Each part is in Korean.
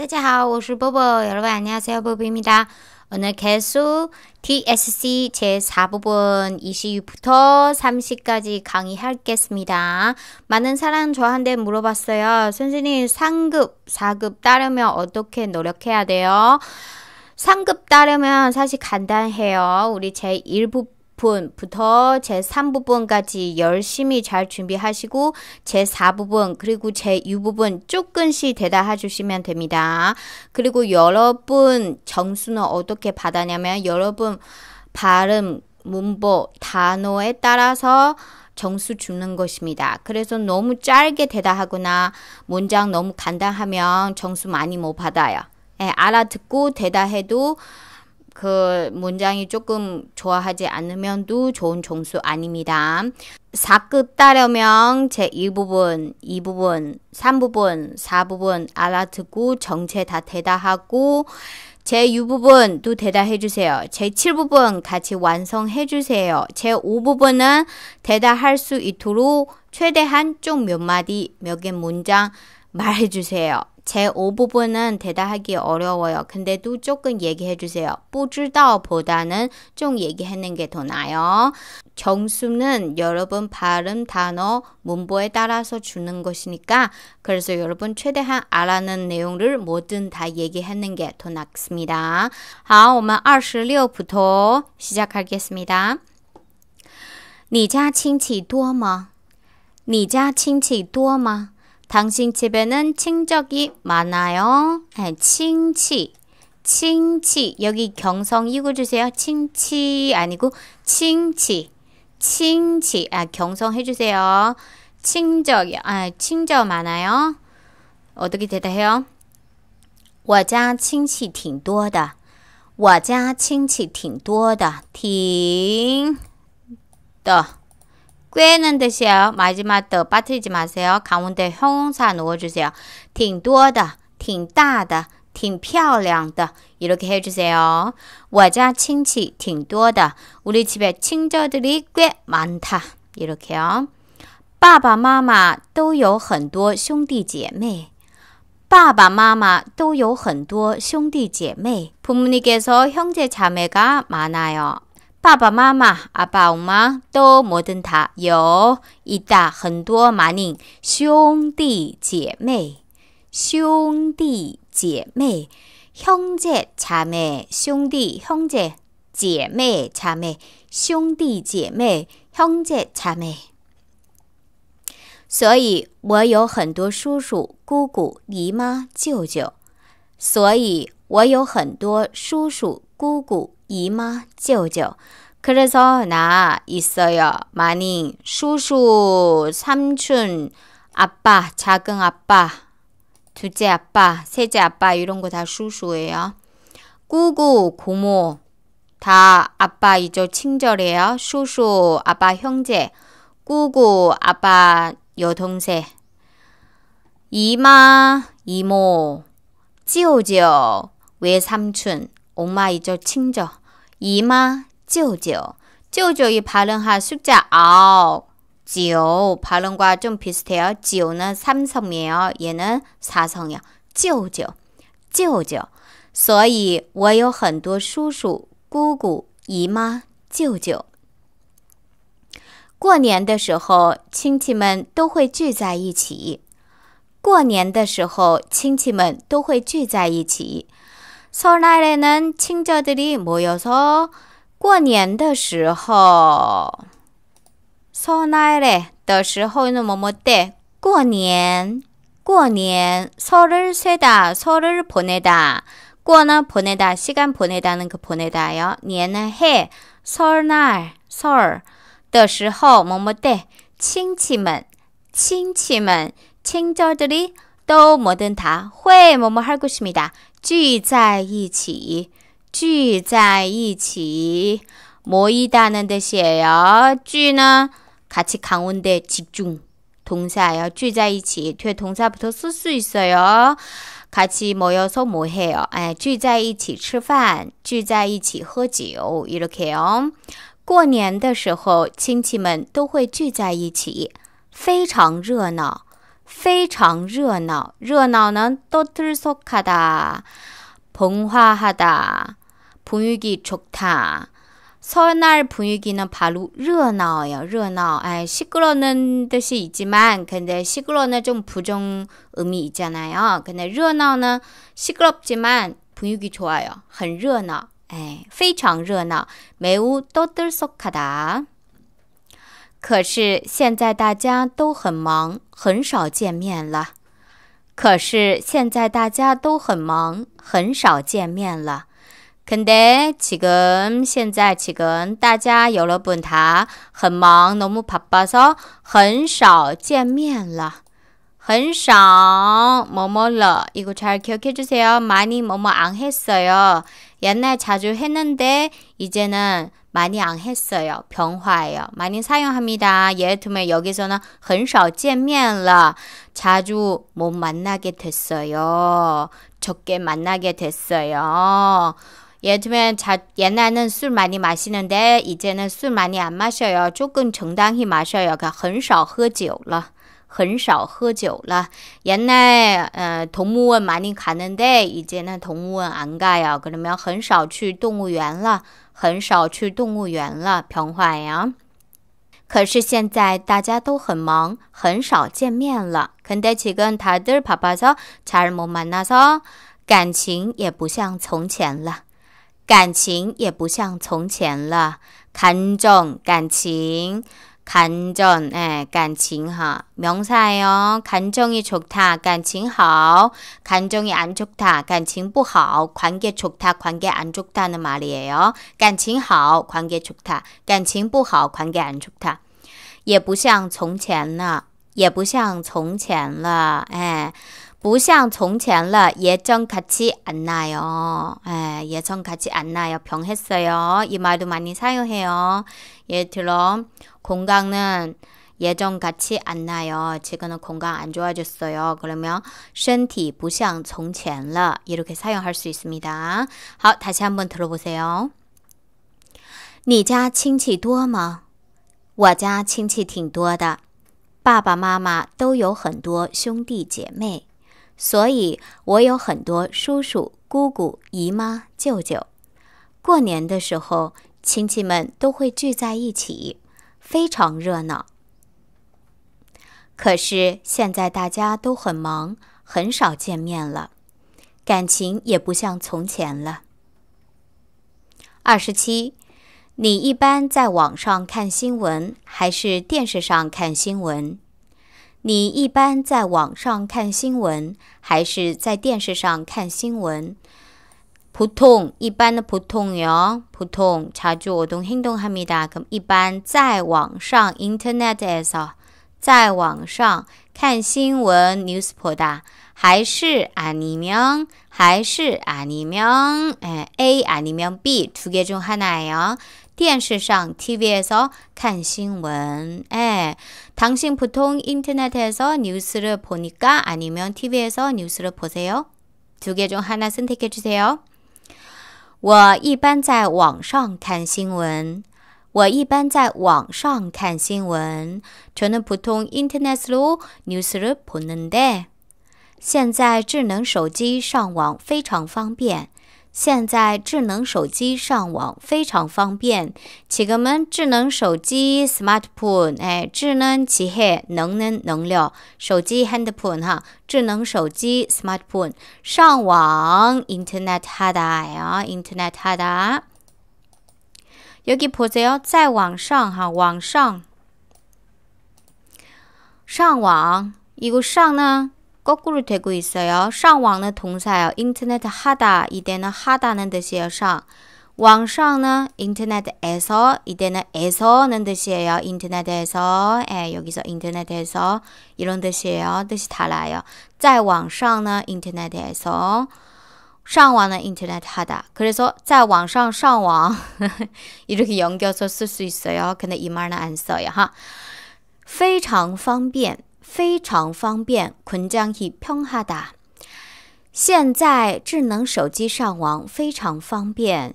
大家好，我是波波。여러분안녕하세요보보입니다 오늘 계속 DSC 제4부분 20부터 30까지 강의하겠습니다. 많은 사람 저한테 물어봤어요. 선생님, 상급, 4급 따르면 어떻게 노력해야 돼요? 상급 따르면 사실 간단해요. 우리 제1부 부분부터 제 3부분까지 열심히 잘 준비하시고 제 4부분 그리고 제 6부분 조금씩 대답해 주시면 됩니다. 그리고 여러분 점수는 어떻게 받았냐면 여러분 발음, 문법, 단어에 따라서 정수 주는 것입니다. 그래서 너무 짧게 대답하거나 문장 너무 간단하면 정수 많이 못 받아요. 예, 알아듣고 대답해도 그 문장이 조금 좋아하지 않으면도 좋은 종수 아닙니다. 4끝 따려면 제 1부분, 2부분, 3부분, 4부분 알아듣고 정체 다 대다하고 제 6부분도 대다해 주세요. 제 7부분 같이 완성해 주세요. 제 5부분은 대다할 수 있도록 최대한 좀몇 마디, 몇 개 문장 말해 주세요. 제 5부분은 대답하기 어려워요. 근데도 조금 얘기해 주세요. 不知道보다는 좀 얘기하는 게 더 나아요. 정수는 여러분 발음, 단어, 문법에 따라서 주는 것이니까 그래서 여러분 최대한 알아는 내용을 뭐든 다 얘기하는 게 더 낫습니다. 好,我们26부터 시작하겠습니다. 니家亲戚多吗니家亲戚多吗你家亲戚多吗 당신 집에는 친적이 많아요. 네, 친치. 친치. 여기 경성 읽어주세요. 친치 아니고 친치. 친치. 아, 경성 해주세요. 친적 아, 친적 많아요. 어떻게 대답해요? 我家亲戚挺多的.我家亲戚挺多的.挺的. 꽤는드이요 마지막 더 빠뜨리지 마세요. 가운데 형용사 넣어주세요. 挺多的,挺大的,挺漂亮的 이렇게 해주세요. 我家亲戚挺多的. 우리 집에 친저들이 꽤 많다. 이렇게요. 爸爸妈妈都有很多兄弟姐妹.爸爸妈妈都有很多兄弟姐妹. 부모님께서 형제 자매가 많아요. 爸爸妈妈，阿爸阿妈都摩登塔有一大很多马宁兄弟姐妹，兄弟姐妹，兄弟姐妹，兄弟兄弟姐妹姐妹，兄弟姐妹，兄弟姐妹。所以我有很多叔叔、姑姑、姨妈、舅舅，所以我有很多叔叔、姑姑。 이마, 찌오찌 그래서 나 있어요. 마닝, 수수, 삼촌, 아빠, 작은 아빠, 둘째 아빠, 셋째 아빠 이런 거 다수수예요꾸구 고모 다 아빠이죠. 친절해요. 수수, 아빠 형제. 꾸구 아빠 여동생. 이마, 이모. 찌오지오, 외삼촌. 엄마이죠. 친절. 姨妈、舅舅、舅舅也爬了下树架熬酒，爬了瓜种皮斯条酒呢，擦层苗也能擦层呀。舅舅、舅舅，所以我有很多叔叔、姑姑、姨妈、舅舅。过年的时候，亲戚们都会聚在一起。过年的时候，亲戚们都会聚在一起。 설날에는 친저들이 모여서 过年的时候 설날에 的时候는 뭐뭐 때过年过年 설을 쇠다 설을 보내다 过는 보내다 시간 보내다는 그 보내다요 年은 해 설날 설的时候 뭐뭐 때 친치면 친치면 친절들이 또 뭐든 다회 뭐뭐 할 것입니다. 聚在一起，聚在一起。摩衣大人的写哟聚呢，같이강원대집중동사 요， 聚在一起。却个动词不都쓸수있어 요， 같이모여서뭐해 요？ 哎，聚在一起吃饭，聚在一起喝酒，이렇게 요。 过年的时候，亲戚们都会聚在一起，非常热闹。 非常热闹.热闹呢都들썩하다 봉화하다, 분위기 좋다. 설날 분위기는 바로 热闹예요. 热闹. 아, 시끄러는 뜻이 있지만 근데 시끄러는 좀 부정 의미 있잖아요. 근데 热闹呢 시끄럽지만 분위기 좋아요. 很热闹. 에, 非常热闹. 매우 떠들썩하다. 可是现在大家都很忙，很少见面了。可是现在大家都很忙，很少见面了。肯得起根，现在起根，大家有了本塔，很忙，农木帕巴嗦，很少见面了，很少么么了，一个查尔 QQ 之前要骂你么么暗黑色哟。 옛날 자주 했는데 이제는 많이 안 했어요. 병화예요. 많이 사용합니다. 예를 들면 여기서는 很少见面了. 자주 못 만나게 됐어요. 적게 만나게 됐어요. 예를 들면 자, 옛날에는 술 많이 마시는데 이제는 술 많이 안 마셔요. 조금 정당히 마셔요. 그러니까 很少喝酒了.很少喝酒了，人呢？呃，同物文蛮尼可能得，以及那同物文安个呀，跟了苗很少去动物园了，很少去动物园了，平话呀。可是现在大家都很忙，很少见面了，跟得起跟他都跑跑嗦，查日木만나嗦，感情也不像从前了，感情也不像从前了，看重感情。 간전, 예, 간칭하. 명사예요. 간정이 좋다, 간칭好. 간정이 안 좋다, 간칭不好. 관계 좋다, 관계 안 좋다는 말이에요. 간칭好, 관계 좋다. 간칭不好, 관계 안 좋다. 也不像从前了，也不像从前了，哎。不像从前了 예전 같이 안 나요. 예, 전 같이 안 나요. 병했어요. 이 말도 많이 사용해요. 예를 들어 건강은 예전 같이 안 나요. 지금은 건강 안 좋아졌어요. 그러면 身体不像从前了 이렇게 사용할 수 있습니다. 好, 다시 한번 들어보세요. 你家亲戚多吗?我家亲戚挺多的。爸爸妈妈都有很多兄弟姐妹。所以，我有很多叔叔、姑姑、姨妈、舅舅。过年的时候，亲戚们都会聚在一起，非常热闹。可是现在大家都很忙，很少见面了，感情也不像从前了。二十七，你一般在网上看新闻，还是电视上看新闻？你一般在网上看新闻，还是在电视上看新闻？普通一般的普通哟，普通。查举我同听懂哈密达。咁一般在网上，internet is 啊，在网上看新闻，newsport 啊，还是아니 면， 还是아니 면， 哎，A 아니면 B 두개중하나 요。 电视上 TV에서 看新闻. 에, 당신 보통 인터넷에서 뉴스를 보니까 아니면 TV에서 뉴스를 보세요? 두 개 중 하나 선택해 주세요. 我一般在网上看新闻。我一般在网上看新闻。 저는 보통 인터넷으로 뉴스를 보는데 现在智能手机上网非常方便。现在智能手机上网非常方便。起个门，智能手机 smartphone，哎，智能起黑能能能了。手机 handphone 哈，智能手机 smartphone 上网 internet 哈达哎啊，internet 哈达。尤其婆子要在网上哈，网上上网，一个上呢。 거꾸로 되고 있어요. 上网는 동사예요. 인터넷 하다 이때는 하다는 뜻이에요. 上 왕상은 인터넷에서 이때는 에서는 뜻이에요. 인터넷에서 예, 여기서 인터넷에서 이런 뜻이에요. 뜻이 달라요. 在网上는 인터넷에서 上网은 인터넷 하다. 그래서 在网上上网 이렇게 연결해서 쓸 수 있어요. 근데 이 말은 안 써요. 하. 非常方便非常方便，굉장히편하 다。 现在智能手机上网非常方便，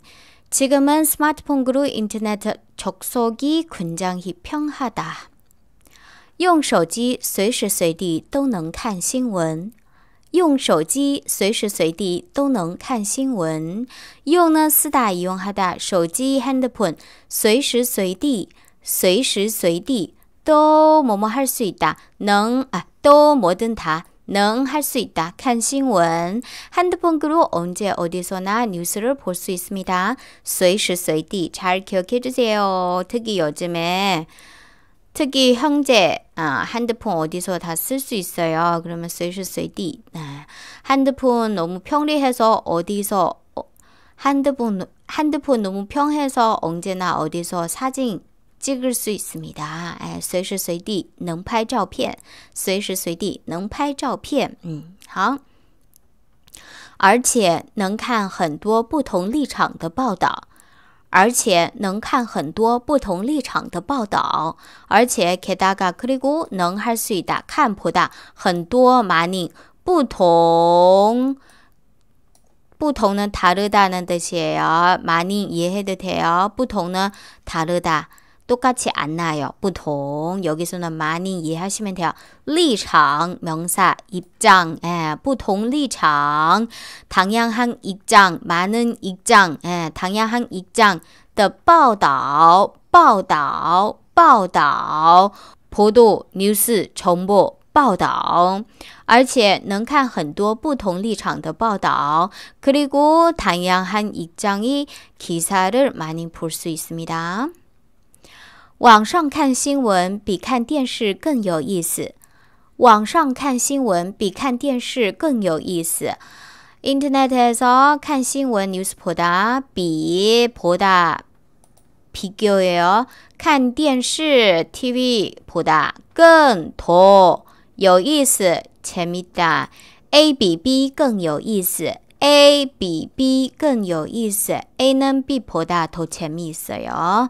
지금은스마트폰으로인터넷접속이굉장히편하 다。 用手机随时随地都能看新闻，用手机随时随地都能看新闻，用呢四大이용하 다， 手机핸 n 폰， 随时随地，随时随地。또 뭐뭐 할 수 있다. 능, 아, 또 뭐든 다. 능할수 있다. 칸신원핸드폰그로 언제 어디서나 뉴스를 볼 수 있습니다. 随时随地잘 기억해 주세요. 특히 요즘에 특히 형제 아, 핸드폰 어디서 다 쓸 수 있어요. 그러면 随时随地 아, 핸드폰 너무 평리해서 어디서 어, 핸드폰 핸드폰 너무 평해서 언제나 어디서 사진 这个是随思密达，哎，随时随地能拍照片，随时随地能拍照片，嗯，好，而且能看很多不同立场的报道，而且能看很多不同立场的报道，而且克达嘎克里古能还是密看普达很多马宁不同不同的塔勒达呢的写啊，马尼也黑的台啊，不同呢塔勒达。 똑같이 안 나요. 보통 여기서는 많이 이해하시면 돼요. 立场 명사 입장, 예, 보통 立场 당양한 입장, 많은 입장, 예, 당양한 입장 的报道,报道,报道 보도, 뉴스, 정보 报道，而且能看很多不同立场的报道。그리고다양한입장의기사를많이볼 수있습니다 网上看新闻比看电视更有意思。网上看新闻比看电视更有意思。Internet is all 看新闻 news 普达比普达 PQL 看电视 TV 普达更多有意思。前面的 A 比 B 更有意思。A 比 B 更有意思。A 能 B 普达多前面意思哟。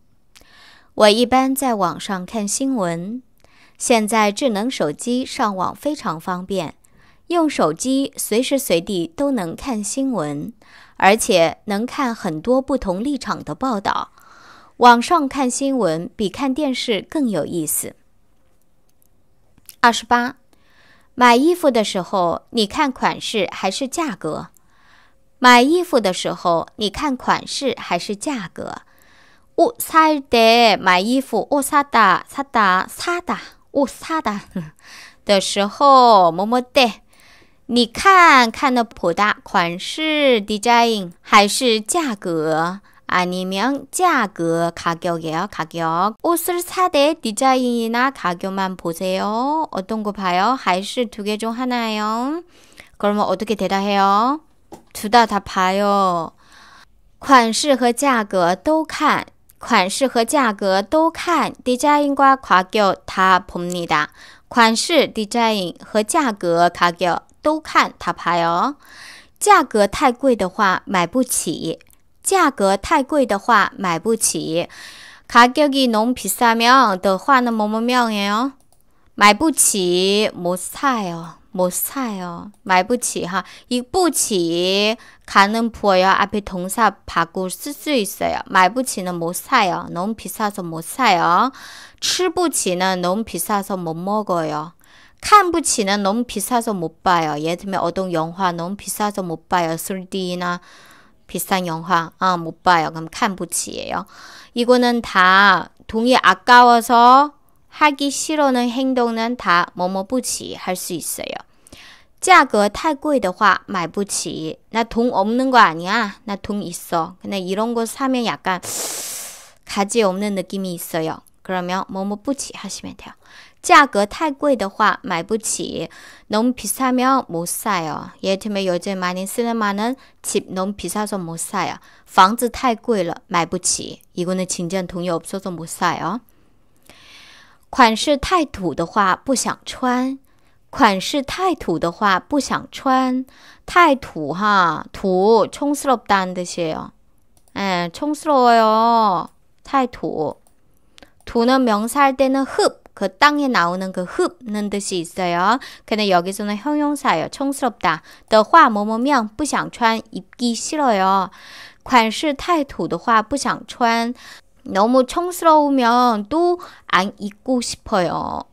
我一般在网上看新闻。现在智能手机上网非常方便，用手机随时随地都能看新闻，而且能看很多不同立场的报道。网上看新闻比看电视更有意思。二十八，买衣服的时候你看款式还是价格？买衣服的时候你看款式还是价格？ 옷살때 마이프 옷 사다 사다 사다 옷 사다 的时候么么哒。你看看的普大款式 design 还是价格아니면价格가격이요가격옷을사대 디자인이나 가격만 보세요. 어떤 거 봐요? 还是두 개 중하나요 그러면 어떻게 대답해요? 둘다다 봐요. 款式和价格都看。款式和价格都看，design 과가격타평리 다。 款式 design 和价格가격都看他拍哦。价格太贵的话买不起，价格太贵的话买不起。가격이너무비싸면더화는뭐뭐냐 요？ 买不起，莫猜哦。못 사요. 말부치 하. 이 부치 가는 부어요. 앞에 동사 바꾸 쓸수 있어요. 말부치는못 사요. 너무 비싸서 못 사요. 吃不起는 너무 비싸서 못 먹어요. 칸부치는 너무 비싸서 못 봐요. 예를 들면 어떤 영화 너무 비싸서 못 봐요. 3D나 비싼 영화 아, 못 봐요. 그럼 칸부치예요. 이거는 다 동이 아까워서 하기 싫어는 하 행동은 다 뭐뭐부치할 수 있어요. 价格太贵的话买不起나 돈 없는 거 아니야? 나 돈 있어. 근데 이런 거 사면 약간 가지 없는 느낌이 있어요. 그러면 뭐뭐不起 하시면 돼요. 价格太贵的话买不起. 너무 비싸면 못 사요. 예를 들면 요즘 많이 쓰는 말은 집 너무 비싸서 못 사요. 房子太贵了买不起. 이거는 진짜 돈이 없어서 못 사요. 款式太土的话不想穿，款式太土的话不想穿，太土哈，土총스럽다는뜻이에요 예, 총스러워요. 타이 도도 명사할 때는 흡, 그 땅에 나오는 그 흡는 뜻이 있어요. 근데 여기서는 형용사요 총스럽다. 더 화 뭐뭐면 不想穿 입기 싫어요. 款式太土的话不想穿너무촌스러우면또안입고싶어 요。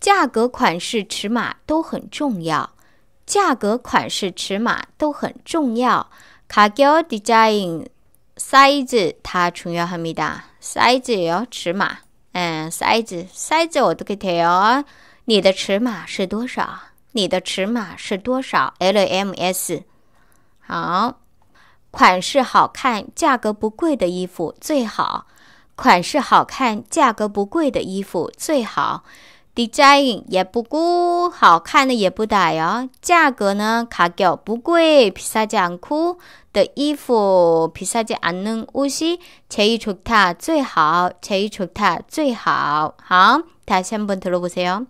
价格、款式、尺码都很重要。价格、款式、尺码都很重要。가격디자인사이즈다중요합니다사이즈요尺码，嗯，size size 我都给睇哦。你的尺码是多少？你的尺码是多少？L M S。好，款式好看、价格不贵的衣服最好。款式好看、价格不贵的衣服最好。Design 也不贵，好看的也不打哟。价格呢，卡格不贵。皮萨吉安裤的衣服，皮萨吉安能乌西，便宜出它最好，便宜出它最好。好，大家先不听了，不听哦。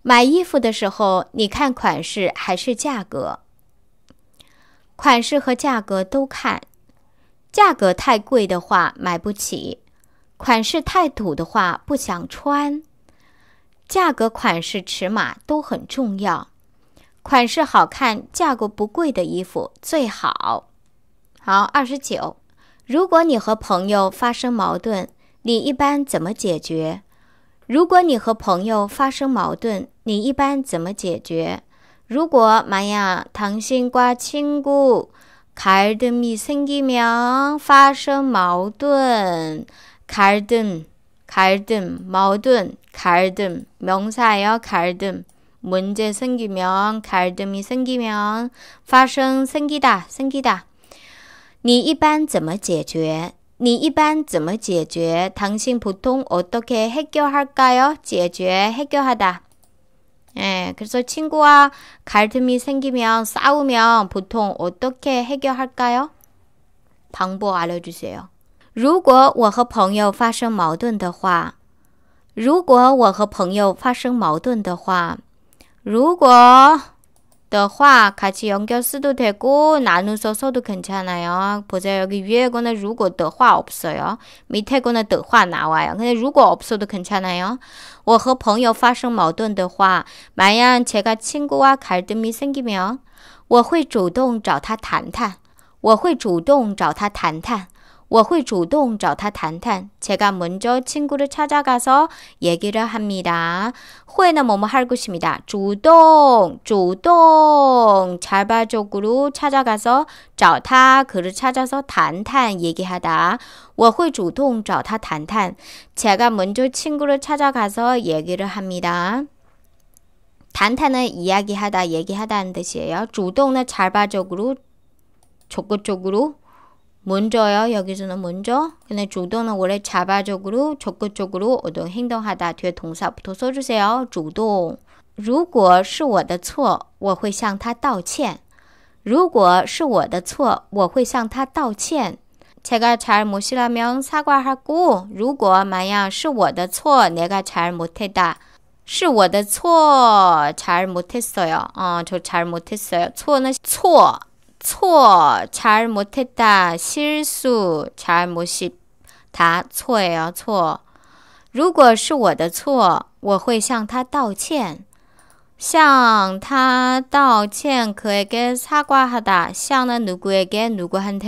买衣服的时候，你看款式还是价格？款式和价格都看。价格太贵的话买不起，款式太土的话不想穿，价格、款式、尺码都很重要。款式好看、价格不贵的衣服最好。好，二十九。如果你和朋友发生矛盾，你一般怎么解决？如果你和朋友发生矛盾，你一般怎么解决？如果，妈呀，糖心瓜青菇。 갈등이 생기면 发生矛든 갈등, 갈등, 矛든 갈등, 명사예요. 갈등. 문제 생기면 갈등이 생기면 发生 생기다, 생기다. 你一般怎么解决?你一般怎么解决? 당신 보통 어떻게 해결할까요? 解决, 해결하다. 예, 그래서 친구와 갈등이 생기면 싸우면 보통 어떻게 해결할까요? 방법 알려주세요. 如果我和朋友发生矛盾的话，如果我和朋友发生矛盾的话，如果 더화 같이 연결 쓰도 되고 나누서 써도 괜찮아요. 보세 여기 위에 거는 如果的话 없어요. 밑에 거는 的话 나와요. 근데 如果 없어도 괜찮아요. 我和朋友发生矛盾的话 만약 제가 친구와 갈등이 생기면 我会主动找他谈谈.我会主动找他谈谈.我会主动找他谈谈. 제가 먼저 친구를 찾아가서 얘기를 합니다. 후에는 뭐뭐 할 것입니다. 주동, 주동. 자발적으로 찾아가서 找他 그를 찾아서 단탄 얘기하다. 我会主动找他 단탄. 제가 먼저 친구를 찾아가서 얘기를 합니다. 단탄은 이야기하다, 얘기하다는 뜻이에요. 주동은 자발적으로 적극적으로 먼저요. 여기서는 먼저. 근데 주도는 원래 자발적으로 적극적으로 얻어 행동하다 뒤에 동사부터 써주세요. 주동. 如果是我的错我会向他道歉如果是我的错我会向他道歉 제가 잘못이라면 사과하고 如果 만약 是我的错 내가 잘못했다 是我的错잘못했어요. 어, 저 잘못했어요. 错는 错错，查尔莫特실수잘못查尔莫西，他错呀错。如果是我的错，我会向他道歉，向他道歉。可以给傻瓜哈达向那女鬼，那女鬼果很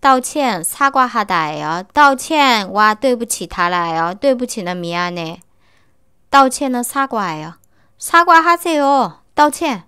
道歉，傻瓜哈达呀，道歉，哇，对不起他来呀，对不起那米亚呢，道歉那傻瓜呀，傻瓜哈塞哟，道歉。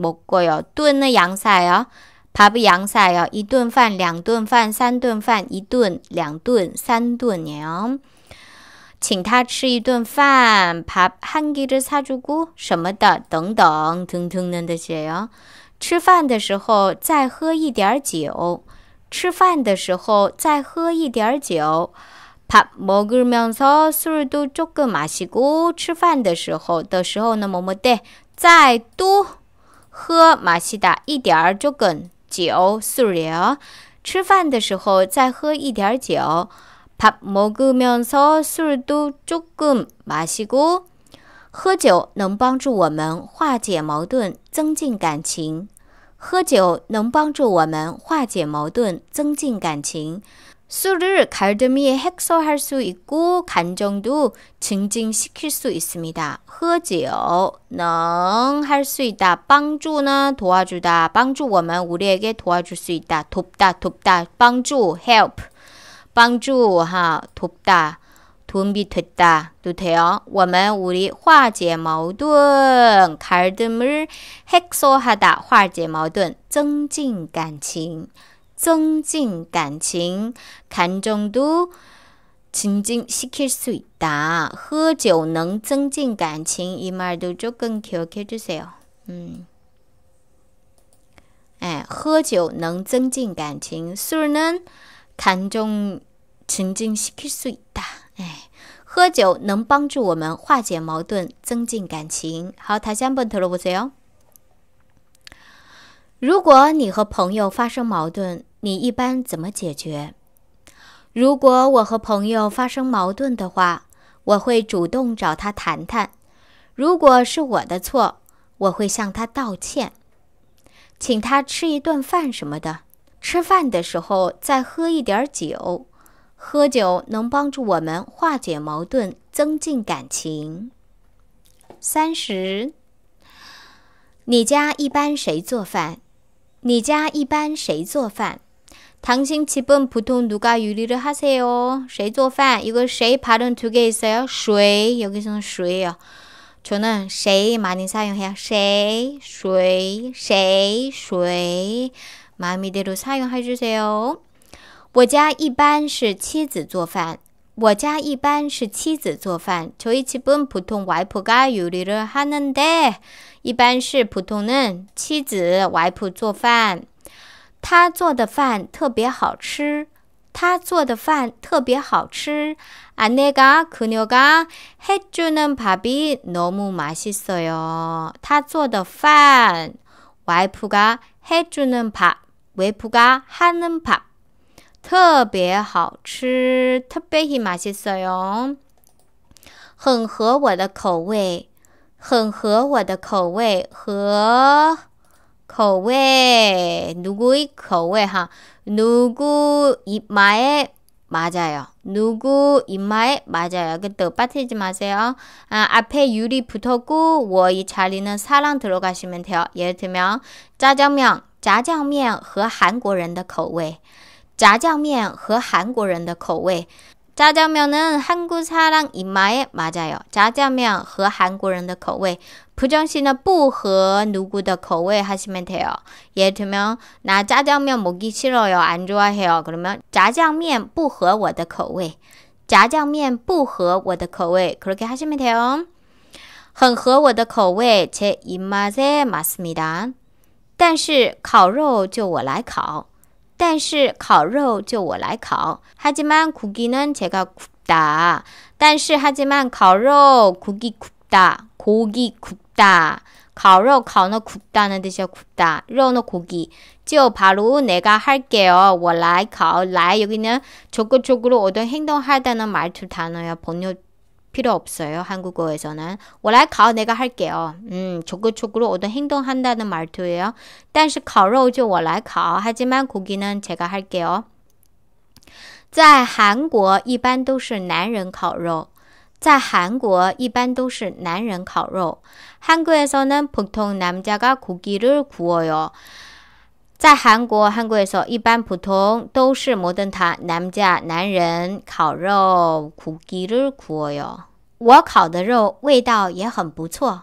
莫过哟，炖的羊菜哦，扒不洋菜哦，一顿饭、两顿饭、三顿饭，一顿、两顿、三顿，样，请他吃一顿饭，扒한기를사주고什么的等等等等这些哟。吃饭的时候再喝一点酒，吃饭的时候再喝一点酒，扒먹을면서술도조금마시고吃饭的时候的时候呢么么的再多。喝马西达一点儿就更酒，虽然吃饭的时候再喝一点儿酒，怕某个面色速度就更马西古。喝酒能帮助我们化解矛盾，增进感情。喝酒能帮助我们化解矛盾，增进感情。 술을 갈등이에 핵서할 수 있고 간정도 증진시킬 수 있습니다. 허지요, 능할수 있다. 빵주는 도와주다. 빵주 我们 우리에게 도와줄 수 있다. 돕다, 돕다. 빵주 help. 빵주 하 돕다. 도움이 됐다도 돼요. 我们 우리 화제 모든 갈등을 해소하다 화제 모든 증진 감정. 增进感情，看重度亲近吸气水大。喝酒能增进感情，一马都就跟 QQ 就噻哦。嗯，哎，喝酒能增进感情，所以能看重亲近吸气水大。哎，喝酒能帮助我们化解矛盾，增进感情。好，他想不透了，我说。如果你和朋友发生矛盾，你一般怎么解决？如果我和朋友发生矛盾的话，我会主动找他谈谈。如果是我的错，我会向他道歉，请他吃一顿饭什么的。吃饭的时候再喝一点酒，喝酒能帮助我们化解矛盾，增进感情。三十，你家一般谁做饭？你家一般谁做饭？ 당신 집은 보통 누가 요리를 하세요? 谁做饭? 이거 谁 발음 두 개 있어요. 谁 여기서는 谁요 저는 谁 많이 사용해요. 谁,谁,谁,谁마음대로 사용해 주세요. 我家一般是妻子做饭.我家一般是妻子做饭. 저희 집은 보통 와이프가 요리를 하는데 一般是 보통은 妻子 와이프 做饭.他做的饭特别好吃，他做的饭特别好吃。아내가쿠니가해주는밥이너무맛있어 요。 他做的饭，외부가해주는 밥， 외부가하는 밥， 特别好吃，特别是맛있어 요。 很合我的口味，很合我的口味，和。口味, 누구의 거외 하. 누구 입마에 맞아요. 누구 입마에 맞아요. 그또 빠뜨리지 마세요. 아, 앞에 유리 붙었고 워이 자리는 사랑 들어가시면 돼요. 예를 들면 짜장면, 짜장면 和韩国人的口味。炸酱面和韩国人的口味。 그 짜장면은 한국 사람 입맛에 맞아요. 짜장면 和 그 한국인의 口味. 부정씨는 不和 그 누구의 口味 하시면 돼요. 예를 들면 나 짜장면 먹기 싫어요. 안 좋아해요. 그러면 짜장면 不和我的口味. 그, 짜장면 不和我的口味. 그렇게 하시면 돼요. 很和我的口味.제 입맛에 맞습니다. 但是烤肉就我来烤.但是烤肉就我来烤. 하지만 고기는 제가 굽다. 但是 하지만 烤肉 고기 굽다. 고기 굽다. 烤肉 烤는 굽다는 뜻이야. 굽다. 肉는 고기. 就 바로 내가 할게요. 我来烤.来 여기는 적극적으로 어떤 행동하다는 말투 단어야. 번역 필요 없어요. 한국어에서는. 我来考 내가 할게요. 음, 적극적으로 어떤 행동한다는 말투예요. 但是烤肉就我来烤. 하지만 고기는 제가 할게요. 在韩国一般都是男人烤肉.在韩国一般都是男人烤肉. 한국에서는 보통 남자가 고기를 구워요. 在韩国，韩国说一般普通都是摩登塔，男家男人烤肉，苦鸡肉苦哦哟，我烤的肉味道也很不错。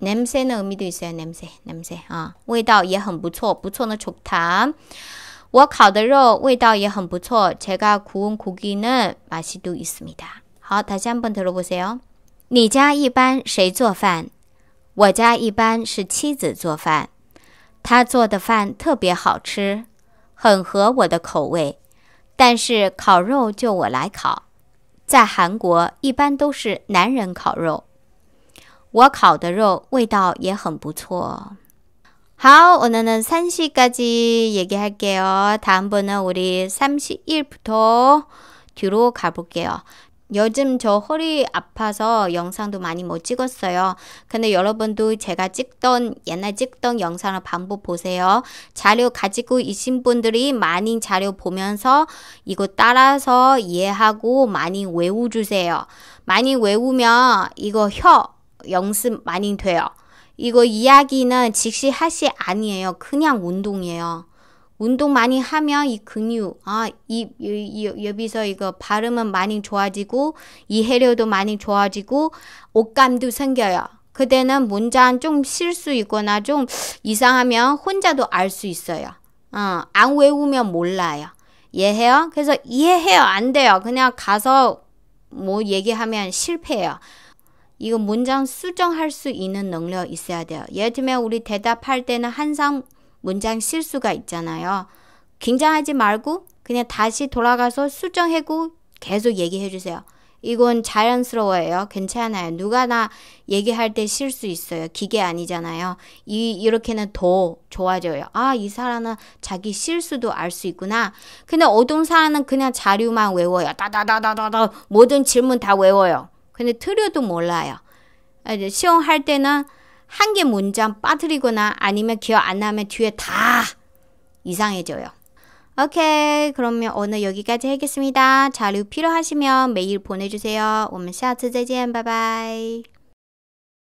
냄새는미들이세요냄새냄새啊，味道也很不错，不错的炒糖。我烤的肉味道也很不错，제가구운고기는맛이도이스미 다。 好，다시한번들어보세 요。 你家一般谁做饭？我家一般是妻子做饭，她做的饭特别好吃，很合我的口味。但是烤肉就我来烤，在韩国一般都是男人烤肉。 我烤的肉味道也很不错。好，오늘은3시까지 얘기할게요. 다음번은 우리 31부터 뒤로 가볼게요. 요즘 저 허리 아파서 영상도 많이 못 찍었어요. 근데 여러분도 제가 찍던 옛날 찍던 영상을 반복 보세요. 자료 가지고 있신 분들이 많이 자료 보면서 이거 따라서 이해하고 많이 외워주세요. 많이 외우면 이거 혀 연습 많이 돼요. 이거 이야기는 직시 하시 아니에요. 그냥 운동이에요. 운동 많이 하면 이 근육, 아, 이, 이, 여기서 이거 발음은 많이 좋아지고, 이해력도 많이 좋아지고, 옷감도 생겨요. 그때는 문장 좀 실수 있거나 좀 이상하면 혼자도 알 수 있어요. 어, 안 외우면 몰라요. 이해해요? 그래서 이해해요. 안 돼요. 그냥 가서 뭐 얘기하면 실패해요. 이거 문장 수정할 수 있는 능력 있어야 돼요. 예를 들면 우리 대답할 때는 항상 문장 실수가 있잖아요. 긴장하지 말고 그냥 다시 돌아가서 수정하고 계속 얘기해 주세요. 이건 자연스러워요. 괜찮아요. 누가 나 얘기할 때 실수 있어요. 기계 아니잖아요. 이, 이렇게는 더 좋아져요. 아, 이 사람은 자기 실수도 알 수 있구나. 근데 어떤 사람은 그냥 자료만 외워요. 다다다다다다. 모든 질문 다 외워요. 근데 틀려도 몰라요. 아, 시험할 때는 한 개 문장 빠뜨리거나 아니면 기억 안 나면 뒤에 다 이상해져요. 오케이. 그러면 오늘 여기까지 하겠습니다. 자료 필요하시면 메일 보내주세요. 我们下次再见. 바이바이.